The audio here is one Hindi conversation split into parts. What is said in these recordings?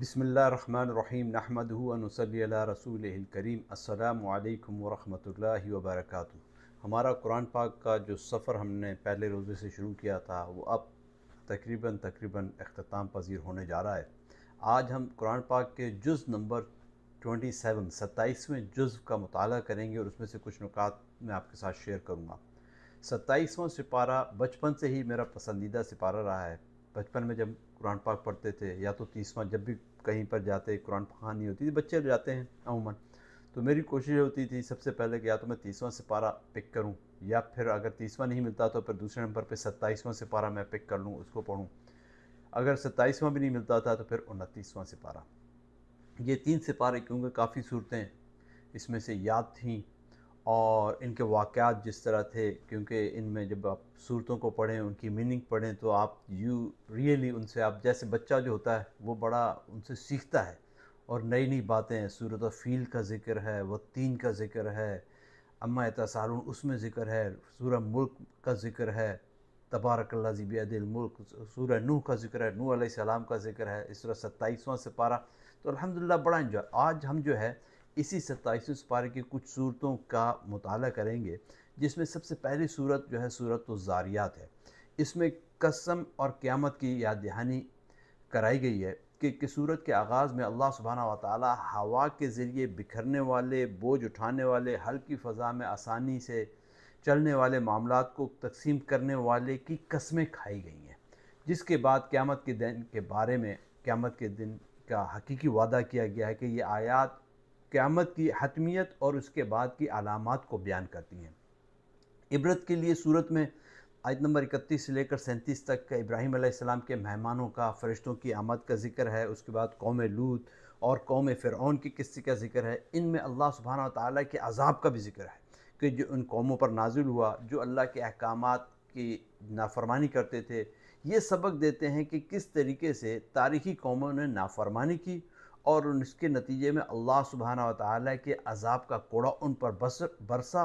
बसमीम नहमदनसल्ला रसूल करीम अल्लाम वरहमल वबरक हमारा कुरान पाक का जो सफ़र हमने पहले रोज़े से शुरू किया था वो अब तकरीबन तकरीबन अख्ताम पजीर होने जा रहा है आज हम कुरान पाक के जुज़ नंबर 27 सत्ताईसवें जुज़ का मताल करेंगे और उसमें से कुछ नुकात मैं आपके साथ शेयर करूँगा सत्ताईसवां सिपारा बचपन से ही मेरा पसंदीदा सिपारा रहा है बचपन में जब कुरान पाक पढ़ते थे या तो तीसवा जब भी कहीं पर जाते कुरान कहानी होती थी बच्चे जाते हैं अमूमन तो मेरी कोशिश होती थी सबसे पहले कि या तो मैं तीसवां सिपारा पिक करूं या फिर अगर तीसवां नहीं मिलता तो फिर दूसरे नंबर पे सत्ताईसवां सिपारा मैं पिक कर लूं उसको पढ़ूं अगर सत्ताईसवां भी नहीं मिलता था तो फिर उनतीसवां सिपारा ये तीन सिपारे क्योंकि काफ़ी सूरतें इसमें से याद थी और इनके वाक़ात जिस तरह थे क्योंकि इनमें जब आप सूरतों को पढ़ें उनकी मीनिंग पढ़ें तो आप यू रियली उनसे आप जैसे बच्चा जो होता है वो बड़ा उनसे सीखता है और नई नई बातें सूरत फ़ील का ज़िक्र है तीन का ज़िक्र है अम्मा तसारून उसमें ज़िक्र है सूर मुल्क का ज़िक्र है तबारकल्ला ज़ीबियादिल मुल्क सूरह नूह का ज़िक्र है नूह सलाम का ज़िक्र है इस तरह सत्ताईसवां से पारा तो अलहमदिल्ला बड़ा इंजॉय आज हम जो है इसी सत्ताईसवें पारे की कुछ सूरतों का मताल करेंगे जिसमें सबसे पहली सूरत जो है सूरत तो ज़ारियात है इसमें कसम और क़्यामत की याद दहानी कराई गई है कि, कि सूरत के आगाज़ में अल्लाह सुबहाना वाली हवा के ज़रिए बिखरने वाले बोझ उठाने वाले हल्की फ़जा में आसानी से चलने वाले मामला को तकसीम करने वाले की कस्में खाई गई हैं जिसके बाद क़्यामत के दिन के बारे में क़्यामत के दिन का हकीकी वादा किया गया है कि ये आयात क़्यामत की हतमियत और उसके बाद की अलामत को बयान करती हैं इबरत के लिए सूरत में आयत नंबर इकतीस से लेकर सैंतीस तक का इब्राहिम आसमाम के मेहमानों का फरिश्तों की आमद का जिक्र है उसके बाद कौम लूत और कौम फ़िरौन की किस्से का जिक्र है इनमें अल्लाह सुबहाना तै के अजाब का भी जिक्र है कि जो उन कौमों पर नाजिल हुआ जो अल्लाह के अहकाम की नाफरमानी करते थे ये सबक देते हैं कि किस तरीके से तारीखी कौमों ने नाफरमानी की और उसके नतीजे में अल्लाह सुबहाना ताली के अजाब का कोड़ा उन पर बस बरसा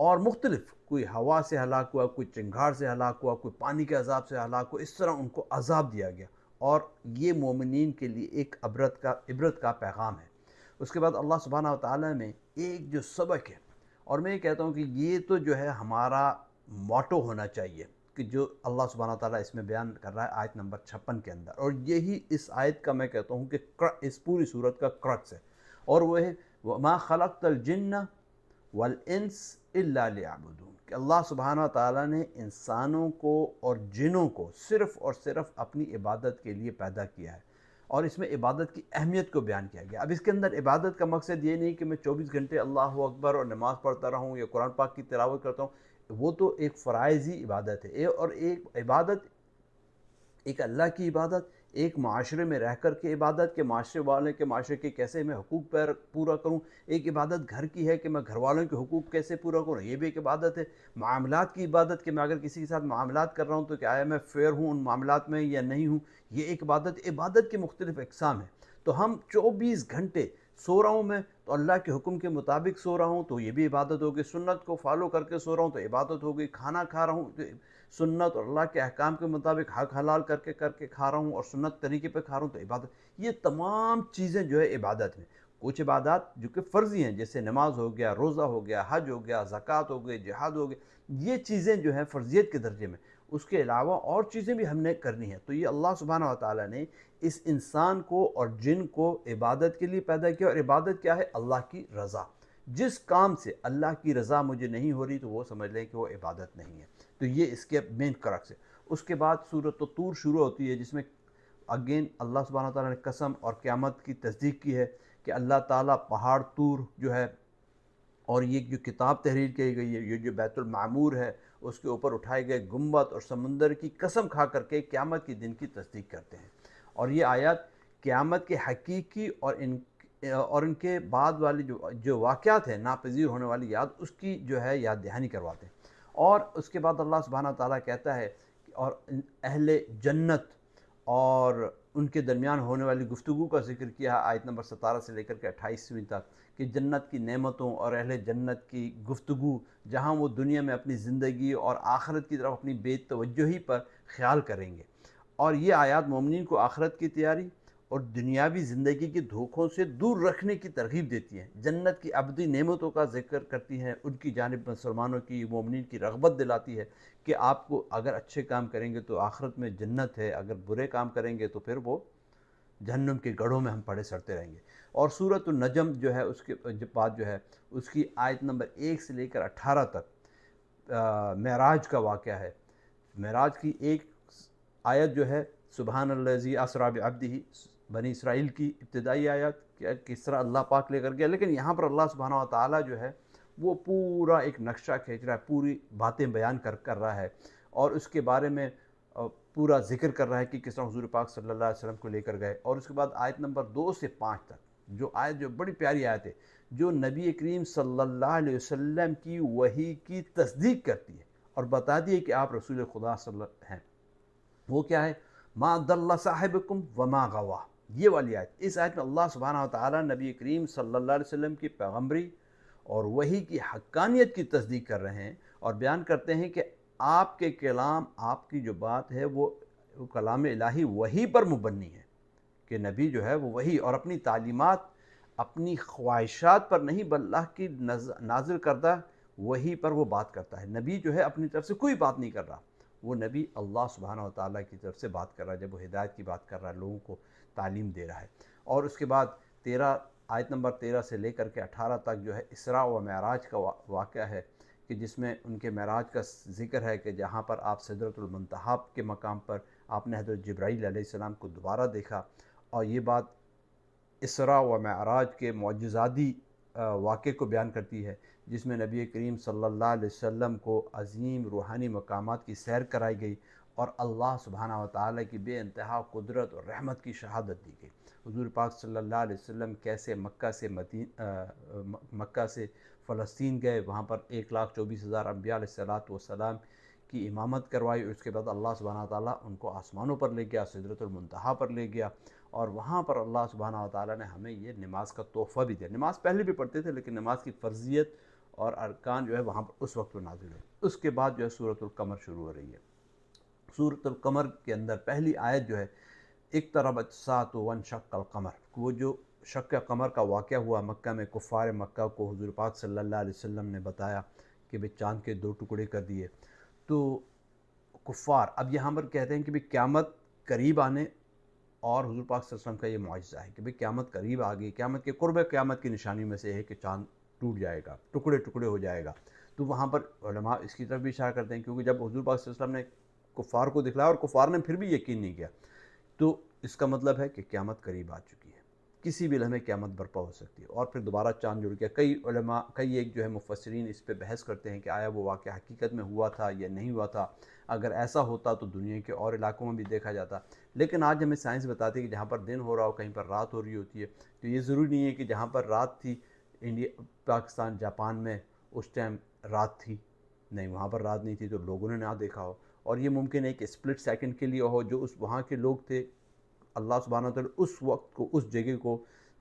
और मुख्तलिफ कोई हवा से हलाक हुआ कोई चिंगाड़ से हलाक हुआ कोई पानी के अजाब से हलाक हुआ इस तरह उनको अजाब दिया गया और ये मोमिन के लिए एक अबरत का इबरत का पैगाम है उसके बाद अल्लाह सुबहाना ताली में एक जो सबक है और मैं ये कहता हूँ कि ये तो जो है हमारा मोटो होना चाहिए कि जो अल्लाह सुबहाना ताला इसमें बयान कर रहा है आयत नंबर छप्पन के अंदर और यही इस आयत का मैं कहता हूँ कि इस पूरी सूरत का क्रक्स है और वह है माँ खलक तलजिन्न वलस अबुदून कि अल्लाह सुबहाना ताला ने इंसानों को और जिनों को सिर्फ़ और सिर्फ अपनी इबादत के लिए पैदा किया है और इसमें इबादत की अहमियत को बयान किया गया अब इसके अंदर इबादत का मकसद ये नहीं कि मैं 24 घंटे अल्लाह अकबर और नमाज़ पढ़ता रहूँ या कुरान पाक की तिलावत करता हूँ तो वो तो एक फ़राइज़ी इबादत है ए, और एक इबादत एक अल्लाह की इबादत एक माशरे में रह कर के इबादत के माशरे वाले के माशरे के कैसे मैं हकूक़ पर पूरा करूँ एक इबादत घर की है कि मैं घर वालों के हकूक़ कैसे पूरा करूँ ये भी एक इबादत है मामलात की इबादत कि मैं अगर किसी के साथ मामला कर रहा हूँ तो क्या है मैं फ़ेयर हूँ उन मामला में या नहीं हूँ ये एक इबादत इबादत के मुख्तलिफ़ अकसाम है तो हम चौबीस घंटे सो रहा हूँ मैं तो अल्लाह के हुक्म के मुताबिक सो रहा हूँ तो ये भी इबादत होगी सुन्नत को फॉलो करके सो रहा हूँ तो इबादत होगी खाना खा रहा हूँ तो सुन्नत और अल्लाह के अहकाम के मुताबिक हक हलाल करके करके खा रहा हूँ और सुन्नत तरीके पर खा रहा हूँ तो इबादत ये तमाम चीज़ें जो है इबादत में कुछ इबादत जो कि फ़र्ज़ी हैं जैसे नमाज हो गया रोज़ा हो गया हज हो गया ज़क़़त हो गई जिहाद हो गया ये चीज़ें जो हैं फ़र्जियत के दर्जे में उसके अलावा और चीज़ें भी हमने करनी है तो ये अल्लाह सुबहाना ताली ने इस इंसान को और जिन को इबादत के लिए पैदा किया और इबादत क्या है अल्लाह की रज़ा जिस काम से अल्लाह की रज़ा मुझे नहीं हो रही तो वो समझ लें कि वो इबादत नहीं है तो ये इसके मेन करक्स है उसके बाद सूरत तो तूर शुरू होती है जिसमें अगेन अल्लाह सुबह ताली ने कसम और क़्यामत की तस्दीक की है कि अल्लाह ताला पहाड़ तूर जो है और ये जो किताब तहरीर की गई है ये जो बैतुलमामूर है उसके ऊपर उठाए गए गुम्बद और समंदर की कसम खा करके क़्यामत के दिन की तस्दीक करते हैं और ये आयत क़्यामत के हकीकी और इन और इनके बाद वाले जो जो वाक़ात हैं नापजीर होने वाली याद उसकी जो है याद दहानी करवाते हैं और उसके बाद अल्लाह सुबहाना ताली कहता है और अहल जन्नत और उनके दरमियान होने वाली गुफ्तु का जिक्र किया आयत नंबर सतारह से लेकर के अट्ठाईसवीं तक कि जन्नत की नेमतों और अहल जन्नत की गुफ्तु जहाँ वो दुनिया में अपनी ज़िंदगी और आखरत की तरफ अपनी बेतवजही पर ख्याल करेंगे और ये आयात ममिन को आखरत की तैयारी और दुनियावी ज़िंदगी के धोखों से दूर रखने की तरगीब देती हैं जन्नत की अबदी नेमतों का जिक्र करती हैं उनकी जानब मुसलमानों की ममिन की रगबत दिलाती है कि आपको अगर अच्छे काम करेंगे तो आखरत में जन्नत है अगर बुरे काम करेंगे तो फिर वो जहन्नुम के गढ़ों में हम पड़े सड़ते रहेंगे और सूरत नजम जो है उसके बाद जो है उसकी आयत नंबर एक से लेकर अट्ठारह तक मराज का वाक़ है मराज की एक आयत जो है सुबहान लजी असराब अब्दी बनी इसराइल की इब्तदाई आयत किस तरह अल्लाह पाक लेकर गया लेकिन यहाँ पर अल्लाह सुबहाना ताली जो है वो पूरा एक नक्शा खींच रहा है पूरी बातें बयान कर कर रहा है और उसके बारे में पूरा जिक्र कर रहा है कि किस तरह हजूर पाक सल्लल्लाहु अलैहि वसल्लम को लेकर गए और उसके बाद आयत नंबर दो से पाँच तक जो आयत जो बड़ी प्यारी आयत है जो नबी करीम सल्लल्लाहु अलैहि वसल्लम की वही की तस्दीक करती है और बताती है कि आप रसूल खुदा हैं वो क्या है माँ दल्ला साहिबकुम व माँ गवाह ये वाली आयत इस आयत में अल्लाह सुबहाना ताली नबी करीम सल्ला वसम की पैगम्बरी और वही की हक्कानियत की तस्दीक कर रहे हैं और बयान करते हैं कि आपके कलाम आपकी जो बात है वो कलाम इलाही वही पर मुबनी है कि नबी जो है वो वही और अपनी तालीमत अपनी ख्वाहिशात पर नहीं बल्ला की नाजिल करता वही पर वो बात करता है नबी जो है अपनी तरफ से कोई बात नहीं कर रहा वो नबी अल्लाह सुबहाना ताली की तरफ से बात कर रहा है जब वो हिदायत की बात कर रहा है लोगों को तालीम दे रहा है और उसके बाद तेरह आयत नंबर तेरह से लेकर के अठारह तक जो है इसरा व महराज का वाक़ है कि जिसमें उनके महराज का जिक्र है कि जहाँ पर आप सदरतुलमतहाब के मकाम पर आपने हजरत जब्राईल सलाम को दोबारा देखा और ये बात इसरा व मराज के मौजादी वाक़े को बयान करती है जिसमें नबी करीम सल्लल्लाहु अलैहि वसल्लम को अजीम रूहानी मकाम की सैर कराई गई और अल्लाह सुबहाना व ताली की बेानतहा कुदरत और रहमत की शहादत दी गई हजूर पाक सल्ला वम कैसे मक्का से मदीन मक्का से फ़लस्तीन गए वहाँ पर एक लाख चौबीस हज़ार अम्बियालाम की इमामत करवाई उसके बाद अल्लाह सुबहाना ताली उनको आसमानों पर ले गया सदरतुलमतहा पर ले गया और वहाँ पर अल्लाह सुबहाना ताली ने हमें ये नमाज़ का तोहफ़ा भी दिया नमाज पहले भी पढ़ते थे लेकिन नमाज की फर्जियत और अरकान जो है वहाँ पर उस वक्त नाजिल हुए उसके बाद जो है सूरतकमर शुरू हो रही है सूरतुल्कमर के अंदर पहली आयत जो है एक तरब सात वन शक्ल कमर वो जो शक कमर का वाक़ हुआ मक्का में कुफ़ार मक्का को हजूर पाक सल्ला वसम ने बताया कि भाई चाँद के दो टुकड़े कर दिए तो कुफ़ार अब यहाँ पर कहते हैं कि भाई क़्यामत करीब आने और हजूर पाक वसलम का ये मुआजा है कि भाई क्यामत करीब आ गई क्यामत के कुर्ब क्यामत की निशानी में से है कि चांद टूट जाएगा टुकड़े टुकड़े हो जाएगा तो वहाँ पर इसकी तरफ भी इशारा करते हैं क्योंकि जब हजूर पाक वसलम ने कुफ़ार को दिखलाया और कुफ़ार ने फिर भी यकीन नहीं किया तो इसका मतलब है कि क्यामत करीब आ चुकी किसी भी लम्हे क़्यामत बर्पा हो सकती है और फिर दोबारा चांद जुड़ गया कई उलमा कई एक जो है मुफसरीन इस पर बहस करते हैं कि आया वो वाक़ हकीकत में हुआ था या नहीं हुआ था अगर ऐसा होता तो दुनिया के और इलाकों में भी देखा जाता लेकिन आज हमें साइंस बताती है कि जहाँ पर दिन हो रहा हो कहीं पर रात हो रही होती है तो ये ज़रूरी नहीं है कि जहाँ पर रात थी इंडिया पाकिस्तान जापान में उस टाइम रात थी नहीं वहाँ पर रात नहीं थी तो लोगों ने ना देखा हो और ये मुमकिन है कि स्प्लिट सेकंड के लिए हो जो उस वहाँ के लोग थे अल्लाह सुबहान तौर उस वक्त को उस जगह को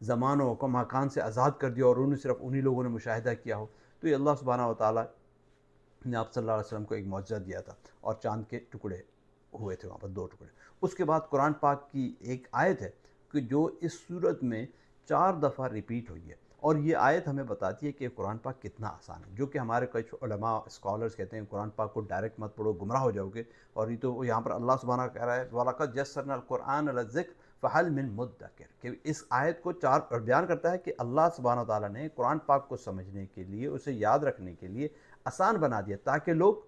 ज़मानों को मकान से आज़ाद कर दिया और उन्हें सिर्फ उन्हीं लोगों ने मुशाहिदा किया हो तो ये अल्लाह सुबहाना वाली ने आप सल्लल्लाहु अलैहि वसल्लम को एक मुआवजा दिया था और चांद के टुकड़े हुए थे वहाँ पर दो टुकड़े उसके बाद कुरान पाक की एक आयत है कि जो इस सूरत में चार दफ़ा रिपीट हुई है और ये आयत हमें बताती है कि कुरान पाक कितना आसान है जो कि हमारे कुछ उलमा स्कॉलर्स कहते हैं कुरान पाक को डायरेक्ट मत पढ़ो गुमराह हो जाओगे और ये तो यहाँ पर अल्लाह सुबहाना कह रहा है वालकत जसरन कुरान जिक्र फ़हल मिन मुद्दकर कि इस आयत को चार बयान करता है कि अल्लाह सुबहाना ताली ने कुरान पाक को समझने के लिए उसे याद रखने के लिए आसान बना दिया ताकि लोग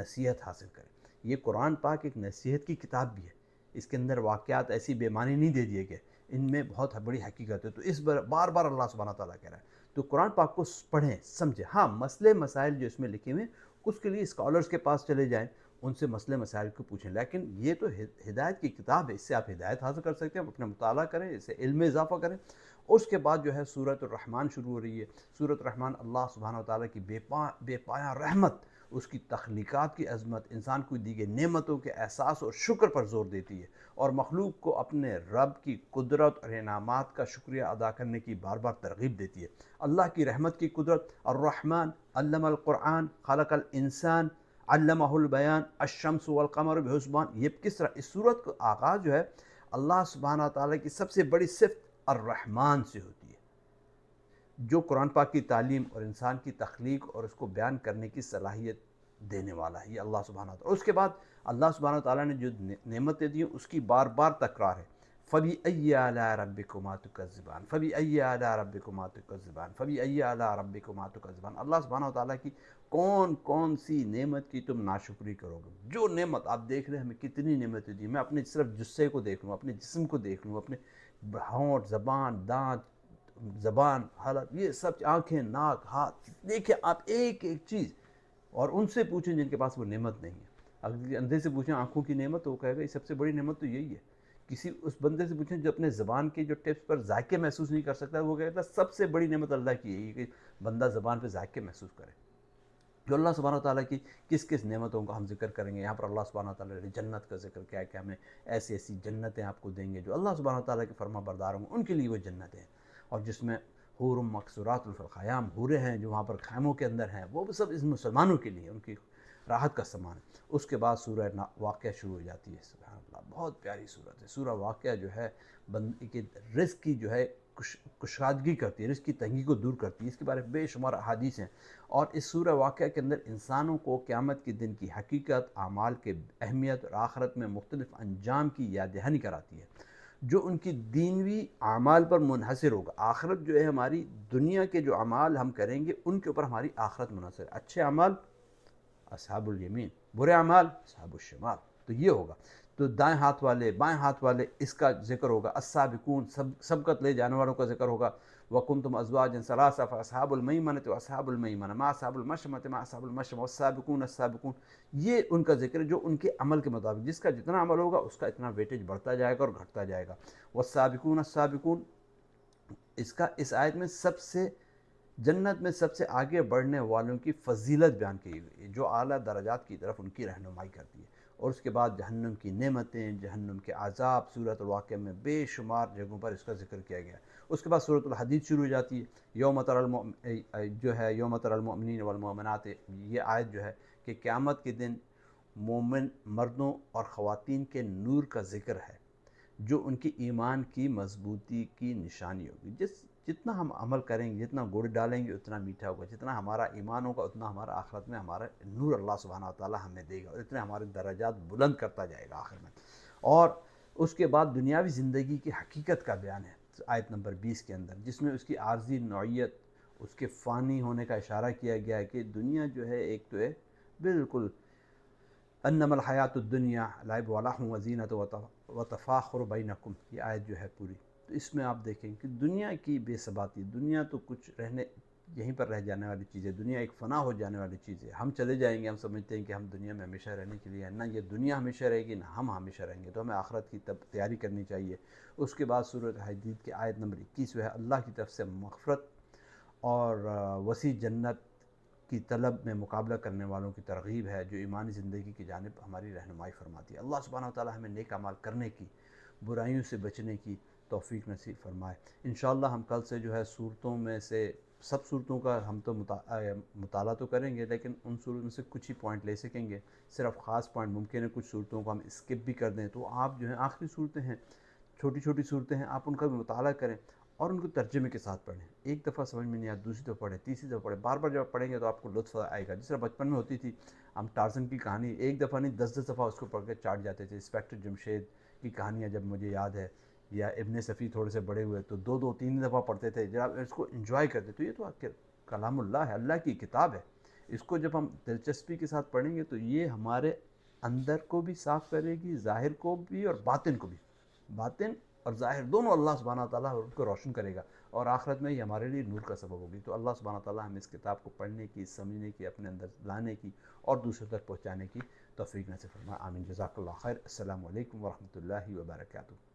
नसीहत हासिल करें ये कुरान पाक एक नसीहत की किताब भी है इसके अंदर वाक़ात ऐसी बेमानी नहीं दे दिए गए इनमें बहुत बड़ी हकीकत है तो इस बार बार बार अल्लाह सुबहाना तौला कह रहा है तो कुरान पाक को पढ़ें समझें हाँ मसले मसाइल जो इसमें लिखे हुए हैं उसके लिए स्कॉलर्स के पास चले जाएँ उनसे मसले मसाइल को पूछें लेकिन ये तो हिदायत की किताब है इससे आप हिदायत हासिल कर सकते हैं अपना मुताल करें इससे इल्म इजाफा करें उसके बाद जो है सूरत रहमान शुरू हो रही है सूरत रहमान अल्लाह सुबहाना तौला की बेपा बेपाया रहमत उसकी तख्लीक़ात की अजमत इंसान को दी गई नमतों के एहसास और शुक्र पर जोर देती है और मखलूक को अपने रब की कुदरत और इनामत का शुक्रिया अदा करने की बार बार तरगीब देती है अल्लाह की रहमत की कुदरत रहमान अल्लमकुरान खलकल इंसान अल्लाहबयान अशम्स वलकमर बेहसबान ये किस तरह इस सूरत का आगाज़ जो है अल्लाह सुबहाना ताली की सबसे बड़ी सिफत अर्रहमान से होती है जो कुरान पाक की तालीम और इंसान की तख्लीक और उसको बयान करने की सलाहियत देने वाला है ये अल्लाह सुबहाना और उसके बाद अल्लाह सुबहाना ताली ने जो नमतें दी उसकी बार बार तकरार है फ़बी अय्या रब को मातु का ज़बान फ़बी अय्या रब को मातु का ज़बान फ़बी अय्या रब को का ज़बान अल्लाह सुबहाना ताली की कौन कौन सी नेमत की तुम नाशुक्री करोगे जो नेमत आप देख रहे हैं हमें कितनी नेमतें दी मैं अपने सिर्फ जुस्से को देख लूँ अपने जिसम को देख लूँ अपने होंठ जबान दांत ज़बान हालत ये सब आंखें नाक हाथ देखिए आप एक एक चीज़ और उनसे पूछें जिनके पास वो नेमत नहीं है अगर अंधे से पूछें आँखों की नेमत तो वो कहेगा ये सबसे बड़ी नेमत तो यही है किसी उस बंदे से पूछें जो अपने ज़बान के जो टिप्स पर जायके महसूस नहीं कर सकता वो कहता सबसे बड़ी नेमत अल्लाह की यही है कि बंदा ज़बान पर जायके महसूस करे जो अल्लाह सुबहाना ताली की किस किस नेमतों का हम जिक्र करेंगे यहाँ पर अल्लाह सुबहाना ताली ने जन्नत का जिक्र किया कि हमें ऐसी ऐसी जन्नतें आपको देंगे जो अल्लाह सुबहाना ताली के फर्मा बरदार होंगे उनके लिए वो जन्नतें हैं और जिसमें हूर मकसूरातफ़्याम हूरे हैं जो वहाँ पर खैमों के अंदर हैं वो भी सब इस मुसलमानों के लिए उनकी राहत का सामान है उसके बाद सूर्य वाक़ शुरू हो जाती है सुबह बहुत प्यारी सूरत है सूर्य वाक़ जो है बंद के रिस्क की जो है कुशादगी करती है रिस्क की तंगी को दूर करती है इसके बारे में बेशुमार अदीस हैं और इस सूर्य वाक़ के अंदर इंसानों को क़्यामत के दिन की हकीकत आमाल के अहमियत और आखरत में मुख्तलिफ़ अंजाम की याद दहानी कराती है जो उनकी दीनवी अमाल पर मुनहसर होगा आखरत जो है हमारी दुनिया के जो अमाल हम करेंगे उनके ऊपर हमारी आखरत मुनहसर अच्छे अमाल असहाबुलयमीन बुरे अमाल असहाबुलशमाल तो ये होगा तो दाएं हाथ वाले बाएं हाथ वाले इसका जिक्र होगा बिकून सब सबकत ले जानवरों का जिक्र होगा वकुम तुम जिन सलासफ़ मन तो असहाबुलमैमन मासाबुलमशमत मासाबुलमशम असाबिकून असाबिकून ये उनका जिक्र जो उनके अमल के मुताबिक जिसका जितना अमल होगा उसका इतना वेटेज बढ़ता जाएगा और घटता जाएगा वसाबिकून असाबिकून इसका इस आयत में सबसे जन्नत में सबसे आगे बढ़ने वालों की फजीलत बयान की गई है जो अली दर्जात की तरफ उनकी रहनुमाई करती है और उसके बाद जहन्नम की नेमतें जहन्नम के आज़ाब सूरत वाक़ में बेशुमार जगहों पर इसका जिक्र किया गया उसके बाद सूरत हदीद शुरू हो जाती है योम तर जो है योम तरमिन वालमनात ये आयत जो है कि क़्यामत के दिन मोमिन मर्दों और ख़वान के नूर का जिक्र है जो उनके ईमान की मजबूती की निशानी होगी जिस जितना हम अमल करेंगे जितना गुड़ डालेंगे उतना मीठा होगा जितना हमारा ईमान होगा उतना हमारा आखरत में हमारा नूर अल्लाह सुबहाना ताली हमें देगा और इतने हमारे दर्जात बुलंद करता जाएगा आखिर में और उसके बाद दुनियावी ज़िंदगी की हकीकत का बयान है आयत नंबर बीस के अंदर जिसमें उसकी आर्जी नौीयत उसके फ़ानी होने का इशारा किया गया है कि दुनिया जो है एक तो है बिल्कुल अनमल हयात दुनिया लाइब वाला हूँ वजीनत व तफ़ाखुर बैनकुम ये आयत जो है पूरी तो इसमें आप देखें कि दुनिया की बेसबाती दुनिया तो कुछ रहने यहीं पर रह जाने वाली चीज़ है दुनिया एक फ़ना हो जाने वाली चीज़ है हम चले जाएंगे हम समझते हैं कि हम दुनिया में हमेशा रहने के लिए ना ये दुनिया हमेशा रहेगी ना हम हमेशा रहेंगे तो हमें आखरत की तब तैयारी करनी चाहिए उसके बाद सूरत हदीद की आयत नंबर इक्कीस वह अल्लाह की तरफ से मफ़रत और वसी जन्नत की तलब में मुकाबला करने वालों की तरगीब है जो ईमानी ज़िंदगी की जानब हमारी रहनमाई फरमाती है अल्लाह सुबहाना ताली हमें नेक अमाल करने की बुराइयों से बचने की तोफ़ी नसीब फरमाए इन हम कल से जो है सूरतों में से सब सूरतों का हम तो मुताला तो करेंगे लेकिन उन सूरत में से कुछ ही पॉइंट ले सकेंगे सिर्फ ख़ास पॉइंट मुमकिन है कुछ सूरतों को हम स्किप भी कर दें तो आप जो है आखिरी सूरतें हैं छोटी छोटी सूरतें हैं आप उनका भी मुताल करें और उनको तर्जमे के साथ पढ़ें एक दफ़ा समझ में नहीं आया दूसरी दफ़ा पढ़ें तीसरी दफ़ा पढ़ें बार बार जब पढ़ेंगे तो आपको लुत्फ आएगा जिस तरह बचपन में होती थी हम टार्जन की कहानी एक दफ़ा नहीं दस दस दफ़ा उसको पढ़ कर चाट जाते थे इंस्पेक्टर जमशेद की कहानियाँ जब मुझे याद है या इबन सफ़ी थोड़े से बड़े हुए तो दो दो तीन दफ़ा पढ़ते थे जब इसको इन्जॉय करते तो ये तो कलामुल्ला है अल्लाह की किताब है इसको जब हम दिलचस्पी के साथ पढ़ेंगे तो ये हमारे अंदर को भी साफ़ करेगी ज़ाहिर को भी और बातिन को भी बातिन और ज़ाहिर दोनों अल्लाह सुबहाना ताली उनको रोशन करेगा और आखिरत में ये हमारे लिए नूर का सबब होगी तो अल्लाह सुबहाना ताली हमें इस किताब को पढ़ने की समझने की अपने अंदर लाने की और दूसरे तक पहुँचाने की तोफ़ी नसीफ़रमा आमिन जजाकल्ला खैर अल्लाम वरहमल वर्का